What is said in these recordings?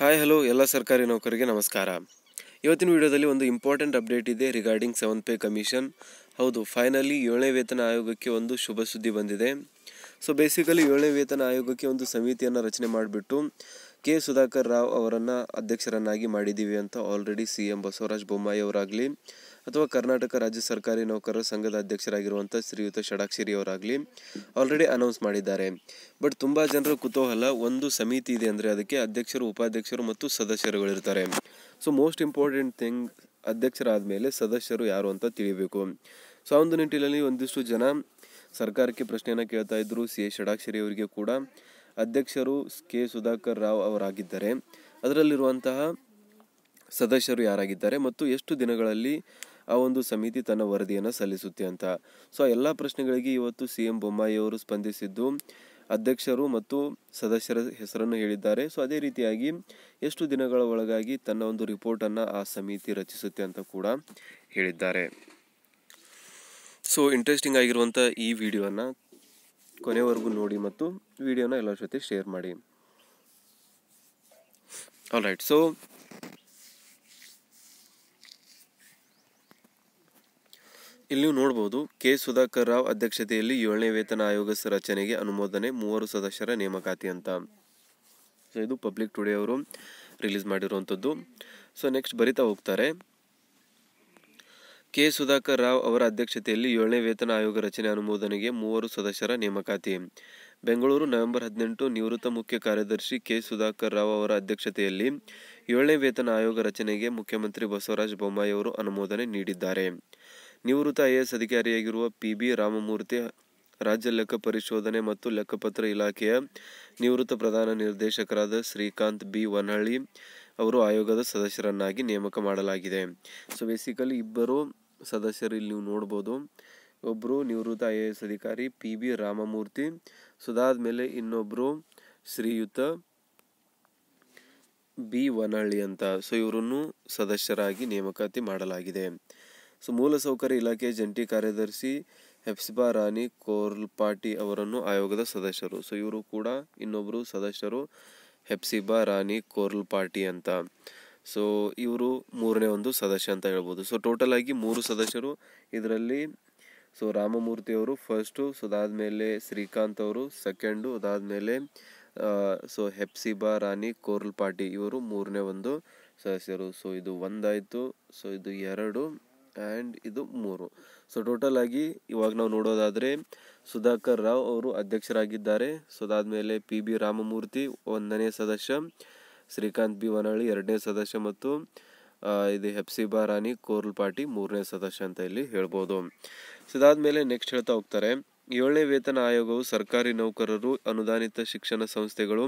hi hello ಎಲ್ಲ ಸರ್ಕಾರಿ ನೌಕರಿಗೆ ನಮಸ್ಕಾರ ಇವತ್ತಿನ ವಿಡಿಯೋದಲ್ಲಿ ಒಂದು ಇಂಪಾರ್ಟೆಂಟ್ ಅಪ್ಡೇಟ್ ಇದೆ ರಿಗಾರ್ಡಿಂಗ್ ಸೆವೆನ್ ಪೇ ಕಮಿಷನ್ ಹೌದು ಫೈನಲಿ ಏಳನೇ ವೇತನ ಆಯೋಗಕ್ಕೆ ಒಂದು ಶುಭ ಸುದ್ದಿ ಬಂದಿದೆ ಸೊ ಬೇಸಿಕಲಿ ಏಳನೇ ವೇತನ ಆಯೋಗಕ್ಕೆ ಒಂದು ಸಮಿತಿಯನ್ನು ರಚನೆ ಮಾಡಿಬಿಟ್ಟು ಕೆ ಸುಧಾಕರ್ ರಾವ್ ಅವರನ್ನು ಅಧ್ಯಕ್ಷರನ್ನಾಗಿ ಮಾಡಿದ್ದೀವಿ ಅಂತ already C M Basavaraja Bommai ಅವರಾಗಲಿ ಅಥವಾ ಕರ್ನಾಟಕ ರಾಜ್ಯ ಸರ್ಕಾರಿ ನೌಕರರ ಸಂಘದ ಅಧ್ಯಕ್ಷರಾಗಿರುವಂಥ ಶ್ರೀಯುತ ಷಡಾಕ್ಷರಿ ಅವರಾಗಲಿ ಆಲ್ರೆಡಿ ಅನೌನ್ಸ್ ಮಾಡಿದ್ದಾರೆ ಬಟ್ ತುಂಬ ಜನರ ಕುತೂಹಲ ಒಂದು ಸಮಿತಿ ಇದೆ ಅಂದರೆ ಅದಕ್ಕೆ ಅಧ್ಯಕ್ಷರು ಉಪಾಧ್ಯಕ್ಷರು ಮತ್ತು ಸದಸ್ಯರುಗಳಿರ್ತಾರೆ ಸೊ ಮೋಸ್ಟ್ ಇಂಪಾರ್ಟೆಂಟ್ ಥಿಂಗ್ ಅಧ್ಯಕ್ಷರಾದ ಮೇಲೆ ಸದಸ್ಯರು ಯಾರು ಅಂತ ತಿಳಿಬೇಕು ಸೊ ಆ ಒಂದು ನಿಟ್ಟಿನಲ್ಲಿ ಒಂದಿಷ್ಟು ಜನ ಸರ್ಕಾರಕ್ಕೆ ಪ್ರಶ್ನೆಯನ್ನು ಕೇಳ್ತಾ ಇದ್ದರು ಸಿ ಎ ಷಡಾಕ್ಷರಿ ಅವರಿಗೆ ಕೂಡ ಅಧ್ಯಕ್ಷರು ಕೆ ಸುಧಾಕರ್ ರಾವ್ ಅವರಾಗಿದ್ದಾರೆ ಅದರಲ್ಲಿರುವಂತಹ ಸದಸ್ಯರು ಯಾರಾಗಿದ್ದಾರೆ ಮತ್ತು ಎಷ್ಟು ದಿನಗಳಲ್ಲಿ ಆ ಒಂದು ಸಮಿತಿ ತನ್ನ ವರದಿಯನ್ನು ಸಲ್ಲಿಸುತ್ತೆ ಅಂತ ಸೊ ಎಲ್ಲ ಪ್ರಶ್ನೆಗಳಿಗೆ ಇವತ್ತು ಸಿ ಎಂ ಬೊಮ್ಮಾಯಿಯವರು ಸ್ಪಂದಿಸಿದ್ದು ಅಧ್ಯಕ್ಷರು ಮತ್ತು ಸದಸ್ಯರ ಹೆಸರನ್ನು ಹೇಳಿದ್ದಾರೆ ಸೊ ಅದೇ ರೀತಿಯಾಗಿ ಎಷ್ಟು ದಿನಗಳ ಒಳಗಾಗಿ ತನ್ನ ಒಂದು ರಿಪೋರ್ಟನ್ನು ಆ ಸಮಿತಿ ರಚಿಸುತ್ತೆ ಅಂತ ಕೂಡ ಹೇಳಿದ್ದಾರೆ ಸೊ ಇಂಟ್ರೆಸ್ಟಿಂಗ್ ಆಗಿರುವಂಥ ಈ ವಿಡಿಯೋನ ಕೊನೆವರೆಗೂ ನೋಡಿ ಮತ್ತು ವಿಡಿಯೋನ ಎಲ್ಲರ ಜೊತೆ ಶೇರ್ ಮಾಡಿ ಆಲ್ ರೈಟ್ ಸೊ ಇಲ್ಲಿಯೂ ನೋಡಬಹುದು ಕೆ ಸುಧಾಕರ್ ರಾವ್ ಅಧ್ಯಕ್ಷತೆಯಲ್ಲಿ ಏಳನೇ ವೇತನ ಆಯೋಗ ರಚನೆಗೆ ಅನುಮೋದನೆ ಮೂವರು ಸದಸ್ಯರ ನೇಮಕಾತಿ ಅಂತ ಸೊ ಇದು ಪಬ್ಲಿಕ್ ಟುಡೇ ಅವರು ರಿಲೀಸ್ ಮಾಡಿರುವಂಥದ್ದು ಸೊ ನೆಕ್ಸ್ಟ್ ಬರಿತಾ ಹೋಗ್ತಾರೆ ಕೆ ಸುಧಾಕರ್ ರಾವ್ ಅವರ ಅಧ್ಯಕ್ಷತೆಯಲ್ಲಿ ಏಳನೇ ವೇತನ ಆಯೋಗ ರಚನೆ ಅನುಮೋದನೆಗೆ ಮೂವರು ಸದಸ್ಯರ ನೇಮಕಾತಿ ಬೆಂಗಳೂರು ನವೆಂಬರ್ ಹದಿನೆಂಟು ನಿವೃತ್ತ ಮುಖ್ಯ ಕಾರ್ಯದರ್ಶಿ ಕೆ ಸುಧಾಕರ್ ರಾವ್ ಅವರ ಅಧ್ಯಕ್ಷತೆಯಲ್ಲಿ ಏಳನೇ ವೇತನ ಆಯೋಗ ರಚನೆಗೆ ಮುಖ್ಯಮಂತ್ರಿ ಬಸವರಾಜ ಬೊಮ್ಮಾಯಿ ಅವರು ಅನುಮೋದನೆ ನೀಡಿದ್ದಾರೆ ನಿವೃತ್ತ ಐಎಎಸ್ ಅಧಿಕಾರಿಯಾಗಿರುವ ಪಿ ಬಿ ರಾಮಮೂರ್ತಿ ರಾಜ್ಯ ಲೆಕ್ಕ ಪರಿಶೋಧನೆ ಮತ್ತು ಲೆಕ್ಕಪತ್ರ ಇಲಾಖೆಯ ನಿವೃತ್ತ ಪ್ರಧಾನ ನಿರ್ದೇಶಕರಾದ ಶ್ರೀಕಾಂತ್ ಬಿ ವನಹಳ್ಳಿ ಅವರು ಆಯೋಗದ ಸದಸ್ಯರನ್ನಾಗಿ ನೇಮಕ ಮಾಡಲಾಗಿದೆ ಸೊ ಬೇಸಿಕಲಿ ಇಬ್ಬರು ಸದಸ್ಯರು ಇಲ್ಲಿ ನೀವು ನೋಡ್ಬೋದು ಒಬ್ಬರು ನಿವೃತ್ತ ಐ ಎಸ್ ಅಧಿಕಾರಿ ಪಿ ಬಿ ರಾಮಮೂರ್ತಿ ಸುದಾದ ಮೇಲೆ ಇನ್ನೊಬ್ಬರು ಶ್ರೀಯುತ ಬಿ ವನಹಳ್ಳಿ ಅಂತ ಸೊ ಇವರನ್ನು ಸದಸ್ಯರಾಗಿ ನೇಮಕಾತಿ ಮಾಡಲಾಗಿದೆ ಸೊ ಮೂಲಸೌಕರ್ಯ ಇಲಾಖೆಯ ಜಂಟಿ ಕಾರ್ಯದರ್ಶಿ ಹೆಪ್ಸಿಬಾ ರಾಣಿ ಕೋರ್ಲ್ಪಾಟಿ ಅವರನ್ನು ಆಯೋಗದ ಸದಸ್ಯರು ಸೊ ಇವರು ಕೂಡ ಇನ್ನೊಬ್ಬರು ಸದಸ್ಯರು ಹೆಪ್ಸಿಬಾ ರಾಣಿ ಕೋರ್ಲ್ಪಾಟಿ ಅಂತ ಸೊ ಇವರು ಮೂರನೇ ಒಂದು ಸದಸ್ಯ ಅಂತ ಹೇಳ್ಬೋದು ಸೊ ಟೋಟಲ್ ಆಗಿ ಮೂರು ಸದಸ್ಯರು ಇದರಲ್ಲಿ ಸೊ ರಾಮಮೂರ್ತಿ ಅವರು ಫಸ್ಟು ಸೊ ಅದಾದಮೇಲೆ ಶ್ರೀಕಾಂತ್ ಅವರು ಸೆಕೆಂಡು ಅದಾದಮೇಲೆ ಸೊ ಹೆಪ್ಸಿಬಾ ರಾಣಿ ಕೋರ್ಲ್ಪಾಟಿ ಇವರು ಮೂರನೇ ಒಂದು ಸದಸ್ಯರು ಸೊ ಇದು ಒಂದಾಯಿತು ಸೊ ಇದು ಎರಡು ಆ್ಯಂಡ್ ಇದು ಮೂರು ಸೊ ಟೋಟಲ್ ಆಗಿ ಇವಾಗ ನಾವು ನೋಡೋದಾದರೆ ಸುಧಾಕರ್ ರಾವ್ ಅವರು ಅಧ್ಯಕ್ಷರಾಗಿದ್ದಾರೆ ಸೊ ಅದಾದಮೇಲೆ ಪಿ ಬಿ ರಾಮಮೂರ್ತಿ ಒಂದನೇ ಸದಸ್ಯ ಶ್ರೀಕಾಂತ್ ಬಿ ವನಹಳ್ಳಿ ಎರಡನೇ ಸದಸ್ಯ ಮತ್ತು ಇದು ಹೆಪ್ಸಿಬಾ ರಾಣಿ ಕೋರ್ಲ್ ಪಾಟಿ ಮೂರನೇ ಸದಸ್ಯ ಅಂತ ಇಲ್ಲಿ ಹೇಳ್ಬೋದು ಸೊ ನೆಕ್ಸ್ಟ್ ಹೇಳ್ತಾ ಹೋಗ್ತಾರೆ ಏಳನೇ ವೇತನ ಆಯೋಗವು ಸರ್ಕಾರಿ ನೌಕರರು ಅನುದಾನಿತ ಶಿಕ್ಷಣ ಸಂಸ್ಥೆಗಳು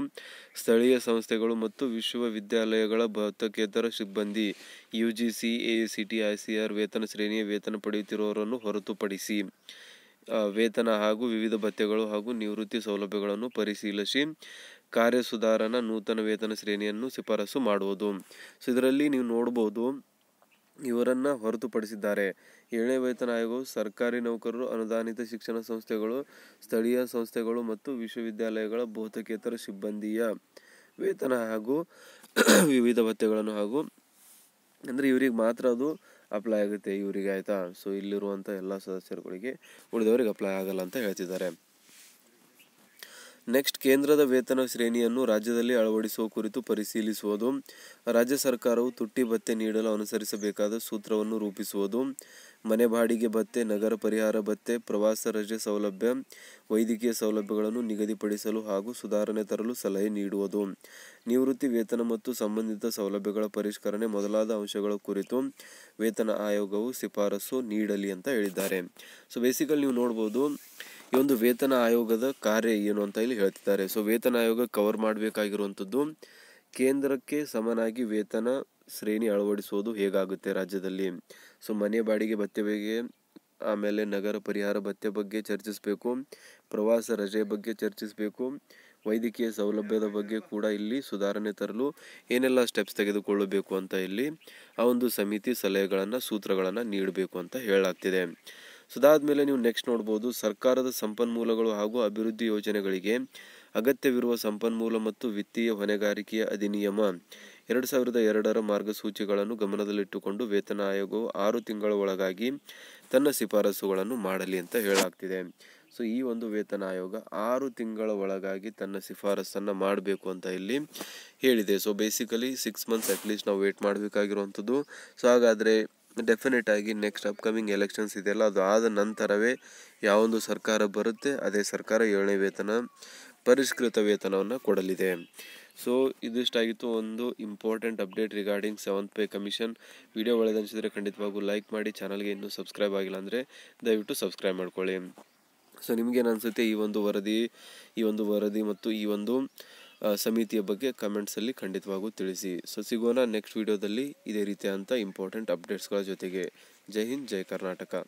ಸ್ಥಳೀಯ ಸಂಸ್ಥೆಗಳು ಮತ್ತು ವಿಶ್ವವಿದ್ಯಾಲಯಗಳ ಭೌತಕೇತರ ಸಿಬ್ಬಂದಿ U G C A C T I C R ವೇತನ ಶ್ರೇಣಿಯ ವೇತನ ಪಡೆಯುತ್ತಿರುವವರನ್ನು ಹೊರತುಪಡಿಸಿ ವೇತನ ಹಾಗೂ ವಿವಿಧ ಭತ್ಯೆಗಳು ಹಾಗೂ ನಿವೃತ್ತಿ ಸೌಲಭ್ಯಗಳನ್ನು ಪರಿಶೀಲಿಸಿ ಕಾರ್ಯ ಸುಧಾರಣ ನೂತನ ವೇತನ ಶ್ರೇಣಿಯನ್ನು ಶಿಫಾರಸು ಮಾಡುವುದು ಸೊ ಇದರಲ್ಲಿ ನೀವು ನೋಡ್ಬೋದು ಇವರನ್ನು ಹೊರತುಪಡಿಸಿದ್ದಾರೆ ಏಳನೇ ವೇತನ ಆಯೋಗವು ಸರ್ಕಾರಿ ನೌಕರರು ಅನುದಾನಿತ ಶಿಕ್ಷಣ ಸಂಸ್ಥೆಗಳು ಸ್ಥಳೀಯ ಸಂಸ್ಥೆಗಳು ಮತ್ತು ವಿಶ್ವವಿದ್ಯಾಲಯಗಳ ಬಹುತೇಕೇತರ ಸಿಬ್ಬಂದಿಯ ವೇತನ ಹಾಗೂ ವಿವಿಧ ಭತ್ಯೆಗಳನ್ನು ಹಾಗೂ ಅಂದರೆ ಇವರಿಗೆ ಮಾತ್ರ ಅದು ಅಪ್ಲೈ ಆಗುತ್ತೆ ಇವರಿಗೆ ಆಯಿತಾ ಸೊ ಇಲ್ಲಿರುವಂಥ ಎಲ್ಲ ಸದಸ್ಯರುಗಳಿಗೆ ಉಳಿದವರಿಗೆ ಅಪ್ಲೈ ಆಗಲ್ಲ ಅಂತ ಹೇಳ್ತಿದ್ದಾರೆ ನೆಕ್ಸ್ಟ್ ಕೇಂದ್ರದ ವೇತನ ಶ್ರೇಣಿಯನ್ನು ರಾಜ್ಯದಲ್ಲಿ ಅಳವಡಿಸುವ ಕುರಿತು ಪರಿಶೀಲಿಸುವುದು ರಾಜ್ಯ ಸರ್ಕಾರವು ತುಟ್ಟಿ ಭತ್ತೆ ನೀಡಲು ಅನುಸರಿಸಬೇಕಾದ ಸೂತ್ರವನ್ನು ರೂಪಿಸುವುದು ಮನೆ ಬಾಡಿಗೆ ಭತ್ತೆ ನಗರ ಪರಿಹಾರ ಭತ್ತೆ ಪ್ರವಾಸ ರಜೆ ಸೌಲಭ್ಯ ವೈದ್ಯಕೀಯ ಸೌಲಭ್ಯಗಳನ್ನು ನಿಗದಿಪಡಿಸಲು ಹಾಗೂ ಸುಧಾರಣೆ ತರಲು ಸಲಹೆ ನೀಡುವುದು ನಿವೃತ್ತಿ ವೇತನ ಮತ್ತು ಸಂಬಂಧಿತ ಸೌಲಭ್ಯಗಳ ಪರಿಷ್ಕರಣೆ ಮೊದಲಾದ ಅಂಶಗಳ ಕುರಿತು ವೇತನ ಆಯೋಗವು ಶಿಫಾರಸು ನೀಡಲಿ ಅಂತ ಹೇಳಿದ್ದಾರೆ ಸೊ ಬೇಸಿಕಲ್ ನೀವು ನೋಡ್ಬೋದು ಈ ಒಂದು ವೇತನ ಆಯೋಗದ ಕಾರ್ಯ ಏನು ಅಂತ ಇಲ್ಲಿ ಹೇಳ್ತಿದ್ದಾರೆ ಸೊ ವೇತನ ಆಯೋಗ ಕವರ್ ಮಾಡಬೇಕಾಗಿರುವಂಥದ್ದು ಕೇಂದ್ರಕ್ಕೆ ಸಮನಾಗಿ ವೇತನ ಶ್ರೇಣಿ ಅಳವಡಿಸುವುದು ಹೇಗಾಗುತ್ತೆ ರಾಜ್ಯದಲ್ಲಿ ಸೊ ಮನೆ ಬಾಡಿಗೆ ಭತ್ಯೆ ಬಗ್ಗೆ ಆಮೇಲೆ ನಗರ ಪರಿಹಾರ ಭತ್ಯೆ ಬಗ್ಗೆ ಚರ್ಚಿಸಬೇಕು ಪ್ರವಾಸ ರಜೆ ಬಗ್ಗೆ ಚರ್ಚಿಸಬೇಕು ವೈದ್ಯಕೀಯ ಸೌಲಭ್ಯದ ಬಗ್ಗೆ ಕೂಡ ಇಲ್ಲಿ ಸುಧಾರಣೆ ತರಲು ಏನೆಲ್ಲ ಸ್ಟೆಪ್ಸ್ ತೆಗೆದುಕೊಳ್ಳಬೇಕು ಅಂತ ಇಲ್ಲಿ ಆ ಒಂದು ಸಮಿತಿ ಸಲಹೆಗಳನ್ನು ಸೂತ್ರಗಳನ್ನು ನೀಡಬೇಕು ಅಂತ ಹೇಳಲಾಗ್ತಿದೆ ಮೇಲೆ ನೀವು ನೆಕ್ಸ್ಟ್ ನೋಡ್ಬೋದು ಸರ್ಕಾರದ ಸಂಪನ್ಮೂಲಗಳು ಹಾಗೂ ಅಭಿವೃದ್ಧಿ ಯೋಜನೆಗಳಿಗೆ ಅಗತ್ಯವಿರುವ ಸಂಪನ್ಮೂಲ ಮತ್ತು ವಿತ್ತೀಯ ಹೊಣೆಗಾರಿಕೆಯ ಅಧಿನಿಯಮ ಎರಡು ಸಾವಿರದ ಎರಡರ ಮಾರ್ಗಸೂಚಿಗಳನ್ನು ಗಮನದಲ್ಲಿಟ್ಟುಕೊಂಡು ವೇತನ ಆಯೋಗವು ಆರು ತಿಂಗಳ ಒಳಗಾಗಿ ತನ್ನ ಶಿಫಾರಸುಗಳನ್ನು ಮಾಡಲಿ ಅಂತ ಹೇಳಾಗ್ತಿದೆ ಸೊ ಈ ಒಂದು ವೇತನ ಆಯೋಗ ಆರು ತಿಂಗಳ ಒಳಗಾಗಿ ತನ್ನ ಶಿಫಾರಸನ್ನು ಮಾಡಬೇಕು ಅಂತ ಇಲ್ಲಿ ಹೇಳಿದೆ so basically six months at least ನಾವು ವೇಟ್ ಮಾಡಬೇಕಾಗಿರುವಂಥದ್ದು ಸೊ ಹಾಗಾದರೆ ಡೆಫಿನೆಟ್ ಆಗಿ ನೆಕ್ಸ್ಟ್ ಅಪ್ಕಮಿಂಗ್ ಎಲೆಕ್ಷನ್ಸ್ ಇದೆಯಲ್ಲ ಅದು ಆದ ನಂತರವೇ ಯಾವೊಂದು ಸರ್ಕಾರ ಬರುತ್ತೆ ಅದೇ ಸರ್ಕಾರ ಏಳನೇ ವೇತನ ಪರಿಷ್ಕೃತ ವೇತನವನ್ನು ಕೊಡಲಿದೆ ಸೊ ಇದಿಷ್ಟಾಗಿತ್ತು ಒಂದು important update regarding seventh pay commission video ಒಳ್ಳೆದನಿಸಿದರೆ ಖಂಡಿತವಾಗೂ ಲೈಕ್ ಮಾಡಿ ಚಾನಲ್ಗೆ ಇನ್ನೂ ಸಬ್ಸ್ಕ್ರೈಬ್ ಆಗಿಲ್ಲ ಅಂದರೆ ದಯವಿಟ್ಟು ಸಬ್ಸ್ಕ್ರೈಬ್ ಮಾಡ್ಕೊಳ್ಳಿ ಸೊ ನಿಮಗೇನು ಅನಿಸುತ್ತೆ ಈ ಒಂದು ವರದಿ ಈ ಒಂದು ವರದಿ ಮತ್ತು ಈ ಒಂದು ಸಮಿತಿಯ ಬಗ್ಗೆ ಕಮೆಂಟ್ಸಲ್ಲಿ ಖಂಡಿತವಾಗೂ ತಿಳಿಸಿ ಸೊ ಸಿಗೋಣ ನೆಕ್ಸ್ಟ್ ವಿಡಿಯೋದಲ್ಲಿ ಇದೇ ರೀತಿಯಾದಂಥ ಇಂಪಾರ್ಟೆಂಟ್ ಅಪ್ಡೇಟ್ಸ್ಗಳ ಜೊತೆಗೆ ಜೈ ಹಿಂದ್ ಜೈ ಕರ್ನಾಟಕ